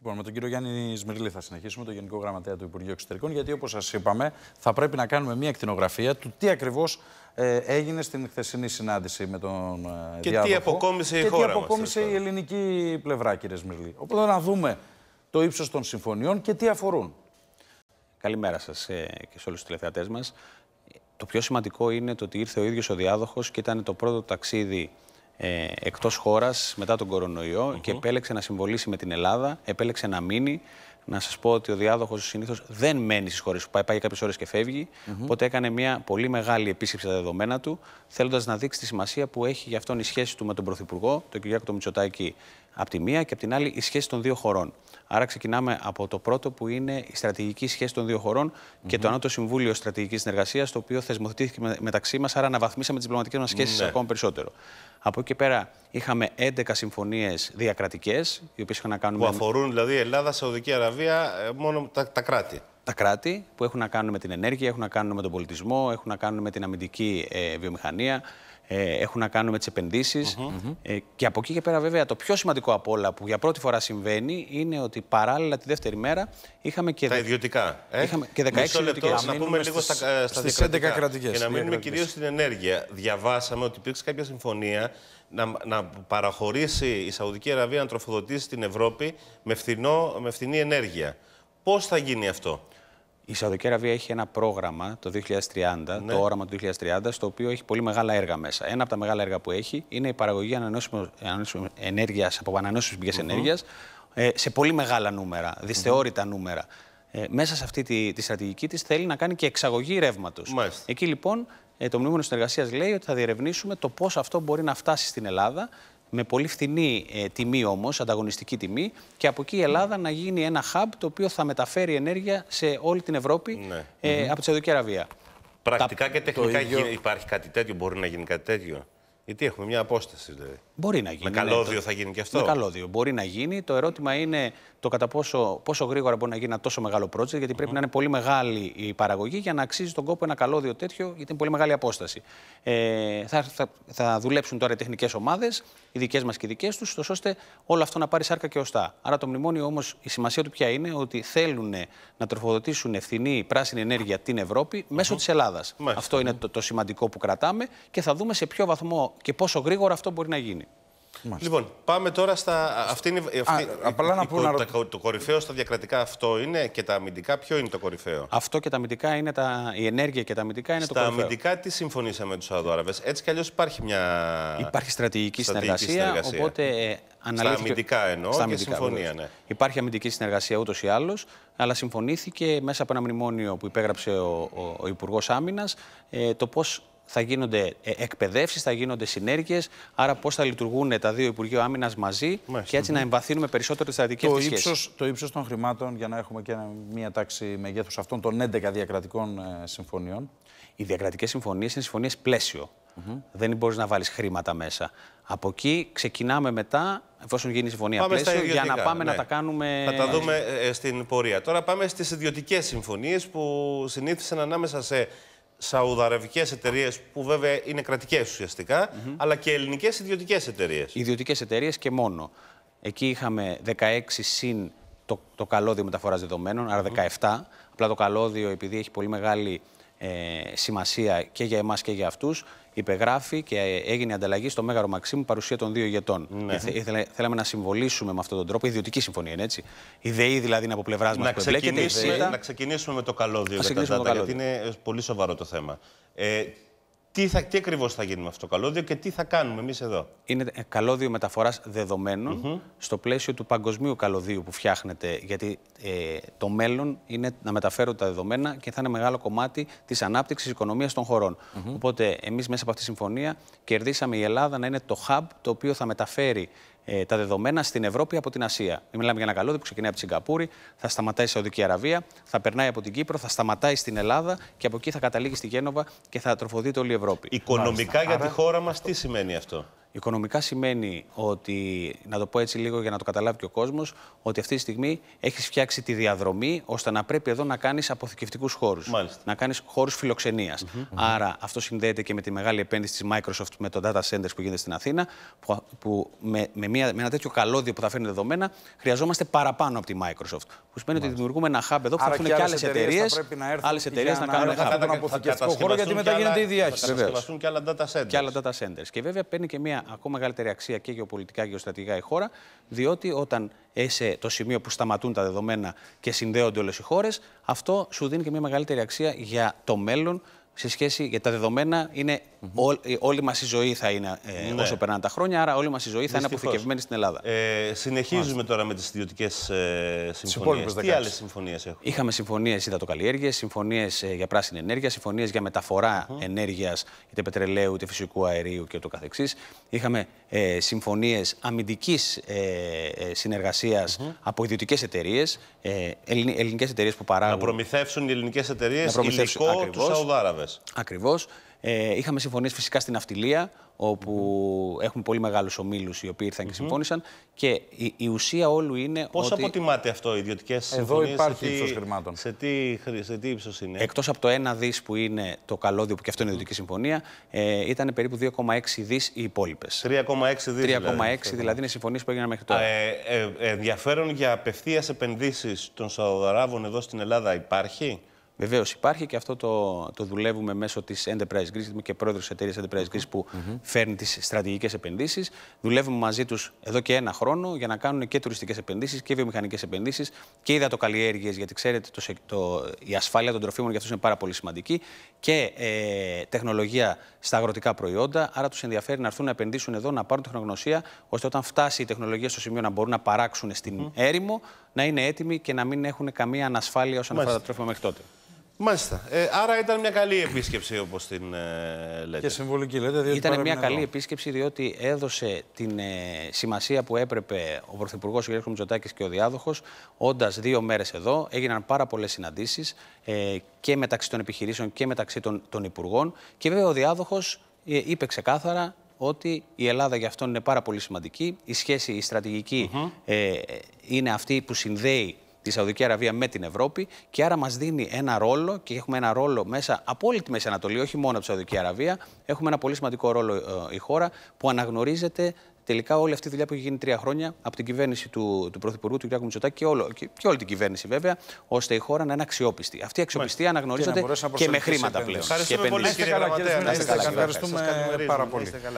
Λοιπόν, με τον κύριο Γιάννη Σμυρλή θα συνεχίσουμε, τον Γενικό Γραμματέα του Υπουργείου Εξωτερικών, γιατί όπως σας είπαμε, θα πρέπει να κάνουμε μια εκτινογραφία του τι ακριβώς ε, έγινε στην χθεσινή συνάντηση με τον ε, Και διάδοχο, τι αποκόμισε η χώρα. Και τι αποκόμισε η ελληνική πλευρά, κύριε Σμυρλή. Οπότε να δούμε το ύψος των συμφωνιών και τι αφορούν. Καλημέρα σας ε, και σε όλους τους τηλεθεατές μας. Το πιο σημαντικό είναι το ότι ήρθε ο ίδιος ο διάδοχος και ήταν το πρώτο ταξίδι ε, εκτός χώρας μετά τον κορονοϊό και επέλεξε να συμβολήσει με την Ελλάδα, επέλεξε να μείνει να σας πω ότι ο διάδοχος συνήθως δεν μένει στις χώρες που πάει. Πάει κάποιες ώρες και φεύγει. Mm -hmm. Οπότε έκανε μια πολύ μεγάλη επίσκεψη στα δεδομένα του, θέλοντας να δείξει τη σημασία που έχει γι' αυτόν η σχέση του με τον Πρωθυπουργό, τον Κυριάκο Μητσοτάκη, από τη μία και από την άλλη η σχέση των δύο χωρών. Άρα ξεκινάμε από το πρώτο που είναι η στρατηγική σχέση των δύο χωρών mm -hmm. και το Ανώτο Συμβούλιο Στρατηγικής Συνεργασίας, το οποίο θεσμοθετήθηκε μεταξύ μας, άρα αναβαθμίσαμε τις διπλωματικές μας σχέσεις mm ναι. -hmm. ακόμα περισσότερο. Από εκεί πέρα είχαμε 11 συμφωνίες διακρατικές, οι οποίες είχαν να κάνουν. που αφορούν δηλαδή Ελλάδα, Σαουδική Αραβία. Ε, μόνο τα, κράτη. Τα κράτη που έχουν να κάνουν με την ενέργεια, έχουν να κάνουν με τον πολιτισμό, έχουν να κάνουν με την αμυντική ε, βιομηχανία, ε, έχουν να κάνουν με τις επενδυσει ε, και από εκεί και πέρα, βέβαια, το πιο σημαντικό από όλα που για πρώτη φορά συμβαίνει είναι ότι παράλληλα τη δεύτερη μέρα είχαμε και. Τα ιδιωτικά. Ε? και 16 λεπτό, να, πούμε λίγο στα, στα στις 11 κρατικέ. Και να μείνουμε κυρίως στην ενέργεια. Διαβάσαμε ότι υπήρξε κάποια συμφωνία να, να παραχωρήσει η Σαουδική Αραβία να τροφοδοτήσει την Ευρώπη με, φθηνό, με φθηνή ενέργεια. Πώς θα γίνει αυτό, η Σαουδική Αραβία έχει ένα πρόγραμμα το 2030, ναι. το όραμα του 2030, στο οποίο έχει πολύ μεγάλα έργα μέσα. Ένα από τα μεγάλα έργα που έχει είναι η παραγωγή ανανεώσιμων ενέργειας, από ανανεώσιμες πηγές mm -hmm. ενέργειας ε, σε πολύ μεγάλα νούμερα, δυσθεώρητα mm -hmm. νούμερα. Ε, μέσα σε αυτή τη, τη στρατηγική της θέλει να κάνει και εξαγωγή ρεύματος. Εκεί λοιπόν ε, το Μνημόνιο Συνεργασίας λέει ότι θα διερευνήσουμε το πώς αυτό μπορεί να φτάσει στην Ελλάδα με πολύ φθηνή ε, τιμή όμως, ανταγωνιστική τιμή και από εκεί η Ελλάδα να γίνει ένα hub το οποίο θα μεταφέρει ενέργεια σε όλη την Ευρώπη ναι. ε, από τη Σαουδική Αραβία. Πρακτικά και τεχνικά υπάρχει κάτι τέτοιο, μπορεί να γίνει κάτι τέτοιο. Γιατί έχουμε μια απόσταση δηλαδή. Μπορεί να γίνει. Με ναι, καλώδιο θα γίνει και αυτό. Με καλώδιο. Μπορεί να γίνει. Το ερώτημα είναι το κατά πόσο, πόσο γρήγορα μπορεί να γίνει ένα τόσο μεγάλο project, γιατί πρέπει να είναι πολύ μεγάλη η παραγωγή για να αξίζει τον κόπο ένα καλώδιο τέτοιο, γιατί είναι πολύ μεγάλη απόσταση. Ε, θα, θα, θα δουλέψουν τώρα οι τεχνικές ομάδες, οι δικές μας και οι δικές τους, ώστε όλο αυτό να πάρει σάρκα και οστά. Άρα το μνημόνιο όμως, η σημασία του πια είναι ότι θέλουν να τροφοδοτήσουν ευθυνή πράσινη ενέργεια την Ευρώπη μέσω mm -hmm. της Ελλάδας. Αυτό είναι το, το σημαντικό που κρατάμε και θα δούμε σε ποιο βαθμό και πόσο γρήγορα αυτό μπορεί να γίνει. Λοιπόν, πάμε τώρα στα. Αυτή Α, απλά να πούμε. το... το κορυφαίο στα διακρατικά αυτό είναι και τα αμυντικά. Ποιο είναι το κορυφαίο. Αυτό και τα αμυντικά είναι τα. Η ενέργεια και τα αμυντικά είναι το κορυφαίο. Στα αμυντικά τι συμφωνήσαμε με του Σαουδάραβε. Έτσι κι αλλιώς υπάρχει μια. Υπάρχει στρατηγική, στρατηγική συνεργασία, συνεργασία. Οπότε ε, αναλύθηκε... Στα αμυντικά εννοώ στα και συμφωνία, ναι. Υπάρχει αμυντική συνεργασία ούτως ή άλλως. Αλλά συμφωνήθηκε μέσα από ένα μνημόνιο που υπέγραψε ο, ο, ο Υπουργός Άμυνας ε, το πώς θα γίνονται ε, εκπαιδεύσεις, θα γίνονται συνέργειες. Άρα, πώς θα λειτουργούν τα δύο Υπουργεία Άμυνας μαζί και έτσι να εμβαθύνουμε περισσότερο τις στρατικέ αυτή Το ύψος των χρημάτων, για να έχουμε και μία τάξη μεγέθους αυτών των 11 διακρατικών ε, συμφωνιών. Οι διακρατικές συμφωνίες είναι συμφωνίες πλαίσιο. Δεν μπορείς να βάλεις χρήματα μέσα. Από εκεί ξεκινάμε μετά, εφόσον γίνει η συμφωνία πλαίσιο, για να πάμε να ναι. τα κάνουμε. Θα τα δούμε ε, στην πορεία. Τώρα πάμε στις ιδιωτικές συμφωνίες που συνήθισαν ανάμεσα σε σαουδαραβικές εταιρείες, που βέβαια είναι κρατικές ουσιαστικά, αλλά και ελληνικές ιδιωτικές εταιρείες. Ιδιωτικές εταιρείες και μόνο. Εκεί είχαμε 16 συν το, το καλώδιο μεταφοράς δεδομένων, άρα 17. Απλά το καλώδιο, επειδή έχει πολύ μεγάλη ε, σημασία και για εμάς και για αυτούς. Υπεγράφει και έγινε ανταλλαγή στο Μέγαρο Μαξίμου παρουσία των δύο ηγετών. Ναι. θέλαμε να συμβολήσουμε με αυτόν τον τρόπο, ιδιωτική συμφωνία, είναι έτσι. Η δηλαδή είναι από πλευράς μας Να ξεκινήσουμε με το καλό δύο γιατί είναι πολύ σοβαρό το θέμα. Ε, τι, θα, τι ακριβώς θα γίνει με αυτό το καλώδιο και τι θα κάνουμε εμείς εδώ. Είναι ε, καλώδιο μεταφοράς δεδομένων στο πλαίσιο του παγκοσμίου καλωδίου που φτιάχνεται. Γιατί ε, το μέλλον είναι να μεταφέρονται τα δεδομένα και θα είναι μεγάλο κομμάτι της ανάπτυξης οικονομίας των χωρων Οπότε εμείς μέσα από αυτή τη συμφωνία κερδίσαμε η Ελλάδα να είναι το hub το οποίο θα μεταφέρει ε, τα δεδομένα στην Ευρώπη από την Ασία. Μιλάμε για ένα καλώδιο που ξεκινάει από τη Σιγκαπούρη, θα σταματάει η Σαουδική Αραβία, θα περνάει από την Κύπρο, θα σταματάει στην Ελλάδα και από εκεί θα καταλήγει στη Γένοβα και θα τροφοδείται όλη η Ευρώπη. Οικονομικά για τη χώρα μας, τι σημαίνει αυτό. Οικονομικά σημαίνει ότι, να το πω έτσι λίγο για να το καταλάβει και ο κόσμος, ότι αυτή τη στιγμή έχεις φτιάξει τη διαδρομή ώστε να πρέπει εδώ να κάνεις αποθηκευτικούς χώρους. Να κάνεις χώρους φιλοξενίας. Άρα αυτό συνδέεται και με τη μεγάλη επένδυση της Microsoft με το data centers που γίνεται στην Αθήνα, που, με, με, μια, με ένα τέτοιο καλώδιο που θα φέρνει δεδομένα, χρειαζόμαστε παραπάνω από τη Microsoft. Που σημαίνει ότι δημιουργούμε ένα hub εδώ που θα έρθουν και άλλε εταιρείε. Άλλε εταιρείε να κάνουν hub. αποθηκευτικό χώρο γιατί μετά γίνεται η διάχυση. Θα κατασκευαστούν και άλλα data centers. Και άλλα data centers. Και βέβαια παίρνει και μια ακόμα μεγαλύτερη αξία και γεωπολιτικά και γεωστρατηγικά η χώρα, διότι όταν είσαι το σημείο που σταματούν τα δεδομένα και συνδέονται όλες οι χώρες, αυτό σου δίνει και μια μεγαλύτερη αξία για το μέλλον σε σχέση. για τα δεδομένα είναι. Ε, όλη μας η ζωή θα είναι ε, ναι. όσο περνάνε τα χρόνια, άρα όλη μας η ζωή θα είναι αποθηκευμένη στην Ελλάδα. Ε, συνεχίζουμε τώρα με ε, τις ιδιωτικές ε, συμφωνίε. Τι άλλες συμφωνίες έχουμε. Είχαμε συμφωνίες υδατοκαλλιέργειας, συμφωνίες ε, για πράσινη ενέργεια, συμφωνίες για μεταφορά mm -hmm. ενέργειας είτε πετρελαίου είτε φυσικού αερίου κ.ο.κ. Είχαμε ε, συμφωνίες αμυντικής ε, ε συνεργασίας από ιδιωτικές εταιρείες. ε, ελληνικές εταιρείες που παράγουν... Να προμηθεύσουν οι ελληνικές εταιρείες υλικό τους Σαουδάραβες. Ακριβώς. Ε, είχαμε συμφωνίες φυσικά στην αυτιλία, όπου mm έχουν πολύ μεγάλους ομίλους οι οποίοι ήρθαν και συμφώνησαν. Και η, η ουσία όλου είναι. Πώς ότι... αποτιμάται αυτό, οι ιδιωτικέ συμφωνίε. Εδώ χρημάτων. Σε τι, σε τι ύψος είναι. Εκτός από το ένα δις που είναι το καλώδιο, που και αυτό είναι η ιδιωτική συμφωνία, ε, ήταν περίπου 2,6 δις οι υπόλοιπες. 3,6 δις. 3,6 δηλαδή, δηλαδή είναι συμφωνίες που έγιναν μέχρι τώρα. Ε, ε, ε ενδιαφέρον για απευθείας επενδύσεις των Σαουδαράβων εδώ στην Ελλάδα υπάρχει. Βεβαίως υπάρχει και αυτό το, το δουλεύουμε μέσω της Enterprise Greece. Είμαι και πρόεδρος της εταιρείας Enterprise Greece που φέρνει τις στρατηγικές επενδύσεις. Δουλεύουμε μαζί τους εδώ και ένα χρόνο για να κάνουν και τουριστικές επενδύσεις και βιομηχανικές επενδύσεις και υδατοκαλλιέργειες, γιατί ξέρετε το, το, η ασφάλεια των τροφίμων για αυτούς είναι πάρα πολύ σημαντική. Και ε, τεχνολογία στα αγροτικά προϊόντα. Άρα τους ενδιαφέρει να έρθουν να επενδύσουν εδώ, να πάρουν τεχνογνωσία, ώστε όταν φτάσει η τεχνολογία στο σημείο να μπορούν να παράξουν στην mm. έρημο, να είναι έτοιμοι και να μην έχουν καμία ανασφάλεια όσον αφορά τα τρόφιμα μέχρι τότε. Μάλιστα. Ε, άρα ήταν μια καλή επίσκεψη, όπως την ε, λέτε. Και συμβολική, λέτε. Διότι ήταν μια καλή επίσκεψη, διότι έδωσε την ε, σημασία που έπρεπε ο Πρωθυπουργός ο κ. και ο Διάδοχος, όντας δύο μέρες εδώ. Έγιναν πάρα πολλές συναντήσεις ε, και μεταξύ των επιχειρήσεων και μεταξύ των, των υπουργών. Και βέβαια ο Διάδοχος ε, είπε ξεκάθαρα ότι η Ελλάδα για αυτόν είναι πάρα πολύ σημαντική. Η σχέση, η στρατηγική ε, ε, είναι αυτή που συνδέει τη Σαουδική Αραβία με την Ευρώπη και άρα μας δίνει ένα ρόλο και έχουμε ένα ρόλο μέσα από όλη τη Μέση Ανατολή, όχι μόνο από τη Σαουδική Αραβία. Έχουμε ένα πολύ σημαντικό ρόλο ε, η χώρα που αναγνωρίζεται τελικά όλη αυτή η δουλειά που έχει γίνει τρία χρόνια από την κυβέρνηση του, του Πρωθυπουργού, του κ. Μητσοτάκη και, όλο, και, όλη την κυβέρνηση βέβαια, ώστε η χώρα να είναι αξιόπιστη. Αυτή η αξιοπιστία αναγνωρίζεται και, με χρήματα πλέον. Ευχαριστούμε πολύ, κύριε Ευχαριστούμε πάρα πολύ.